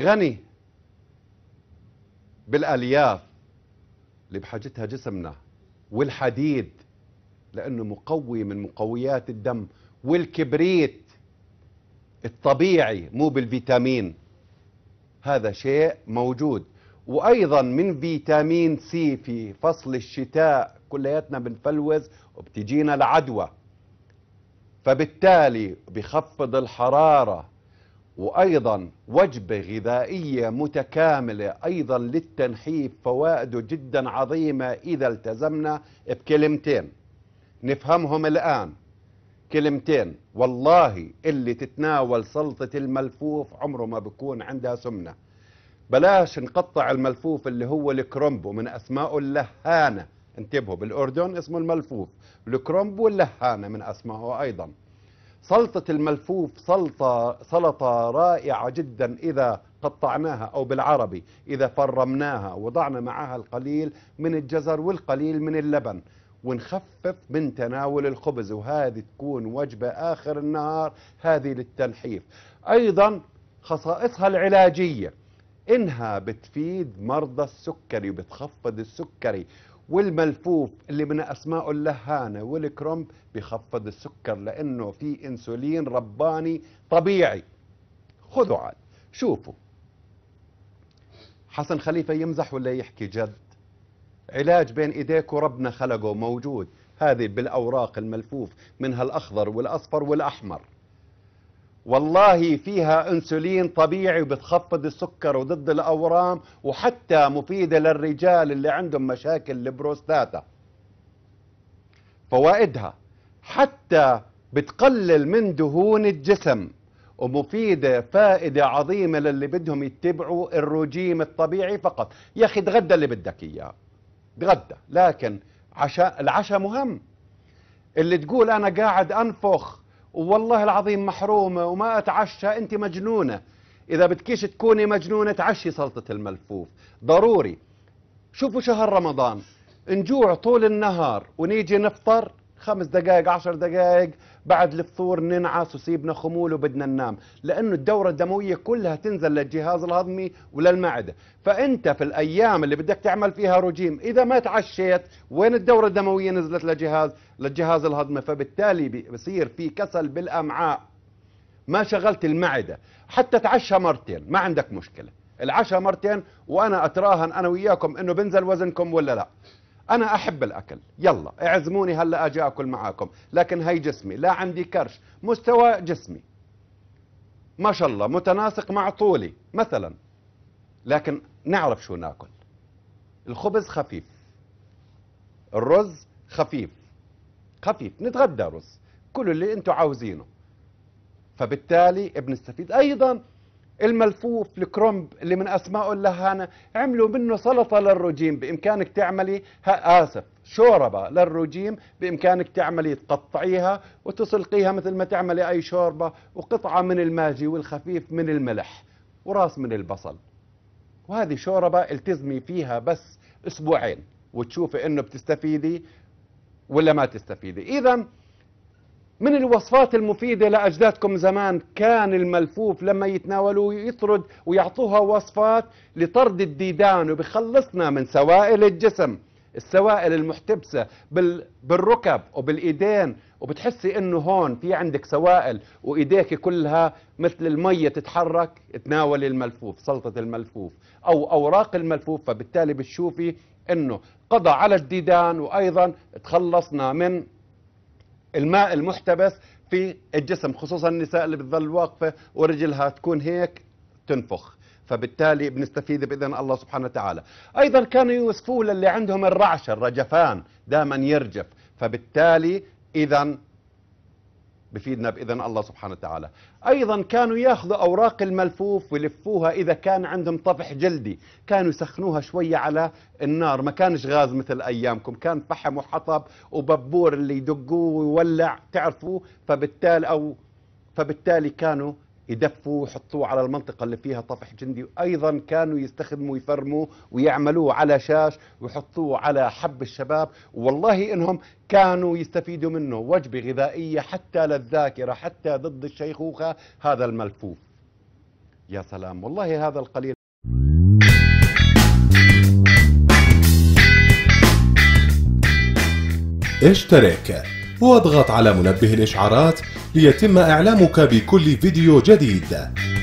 غني بالالياف اللي بحاجتها جسمنا والحديد لانه مقوي من مقويات الدم والكبريت الطبيعي مو بالفيتامين هذا شيء موجود وايضا من فيتامين سي في فصل الشتاء كلياتنا بنفلوز وبتجينا العدوى فبالتالي بخفض الحراره وأيضا وجبة غذائية متكاملة أيضا للتنحيف فوائده جدا عظيمة إذا التزمنا بكلمتين نفهمهم الآن كلمتين والله اللي تتناول سلطة الملفوف عمره ما بكون عندها سمنة بلاش نقطع الملفوف اللي هو الكرومبو من أسمائه اللهانة انتبهوا بالأردن اسمه الملفوف الكرومبو اللهانة من أسمائه أيضا سلطة الملفوف سلطة, سلطة رائعة جدا إذا قطعناها أو بالعربي إذا فرمناها وضعنا معها القليل من الجزر والقليل من اللبن ونخفف من تناول الخبز وهذه تكون وجبة آخر النهار هذه للتنحيف أيضا خصائصها العلاجية إنها بتفيد مرضى السكري وبتخفض السكري والملفوف اللي من اسمائه اللهانه والكرمب بخفض السكر لانه في انسولين رباني طبيعي خذوا عاد شوفوا حسن خليفه يمزح ولا يحكي جد علاج بين ايديك وربنا خلقه موجود هذه بالاوراق الملفوف منها الاخضر والاصفر والاحمر والله فيها انسولين طبيعي وبتخفض السكر وضد الاورام وحتى مفيده للرجال اللي عندهم مشاكل البروستاتا فوائدها حتى بتقلل من دهون الجسم ومفيدة فائدة عظيمة للي بدهم يتبعوا الرجيم الطبيعي فقط يا أخي تغدى اللي بدك إياه تغدى لكن عشاء العشاء مهم اللي تقول أنا قاعد أنفخ والله العظيم محرومة وما أتعشى أنت مجنونة إذا بدكيش تكوني مجنونة تعشي سلطة الملفوف ضروري شوفوا شهر رمضان نجوع طول النهار ونيجي نفطر خمس دقائق عشر دقائق بعد الفطور ننعس وسيبنا خمول وبدنا ننام لأنه الدورة الدموية كلها تنزل للجهاز الهضمي وللمعدة فأنت في الأيام اللي بدك تعمل فيها رجيم إذا ما تعشيت وين الدورة الدموية نزلت للجهاز للجهاز الهضمي فبالتالي بصير في كسل بالأمعاء ما شغلت المعدة حتى تعشى مرتين ما عندك مشكلة العشاء مرتين وأنا أتراهن أنا وياكم أنه بنزل وزنكم ولا لا أنا أحب الأكل يلا اعزموني هلا أجي أكل معاكم لكن هي جسمي لا عندي كرش مستوى جسمي ما شاء الله متناسق مع طولي مثلا لكن نعرف شو ناكل الخبز خفيف الرز خفيف خفيف نتغدى رز كل اللي انتم عاوزينه فبالتالي بنستفيد ايضا الملفوف الكرومب اللي من اسمائه اللهانه عملوا منه سلطه للرجيم بامكانك تعملي اسف شوربه للرجيم بامكانك تعملي تقطعيها وتسلقيها مثل ما تعملي اي شوربه وقطعه من الماجي والخفيف من الملح وراس من البصل وهذه شوربه التزمي فيها بس اسبوعين وتشوفي انه بتستفيدي ولا ما تستفيدي اذا من الوصفات المفيدة لأجدادكم زمان كان الملفوف لما يتناولوه يطرد ويعطوها وصفات لطرد الديدان وبخلصنا من سوائل الجسم السوائل المحتبسة بالركب وبالإيدين وبتحسي انه هون في عندك سوائل وايديك كلها مثل المية تتحرك تناولي الملفوف سلطة الملفوف او اوراق الملفوف فبالتالي بتشوفي انه قضى على الديدان وايضا تخلصنا من الماء المحتبس في الجسم خصوصا النساء اللي بتظل واقفه ورجلها تكون هيك تنفخ فبالتالي بنستفيد باذن الله سبحانه وتعالى ايضا كانوا يوصفوه للي عندهم الرعشه الرجفان دائما يرجف فبالتالي اذا بفيدنا بإذن الله سبحانه وتعالى أيضا كانوا ياخذوا أوراق الملفوف ويلفوها إذا كان عندهم طفح جلدي كانوا يسخنوها شوية على النار ما كانش غاز مثل أيامكم كان فحم وحطب وببور اللي يدقوه ويولع تعرفوا فبالتالي أو فبالتالي كانوا يدفوا ويحطوه على المنطقة اللي فيها طفح جندي وأيضا كانوا يستخدموا يفرموا ويعملوه على شاش ويحطوه على حب الشباب والله إنهم كانوا يستفيدوا منه وجبة غذائية حتى للذاكرة حتى ضد الشيخوخة هذا الملفوف يا سلام والله هذا القليل اشترك واضغط على منبه الإشعارات ليتم إعلامك بكل فيديو جديد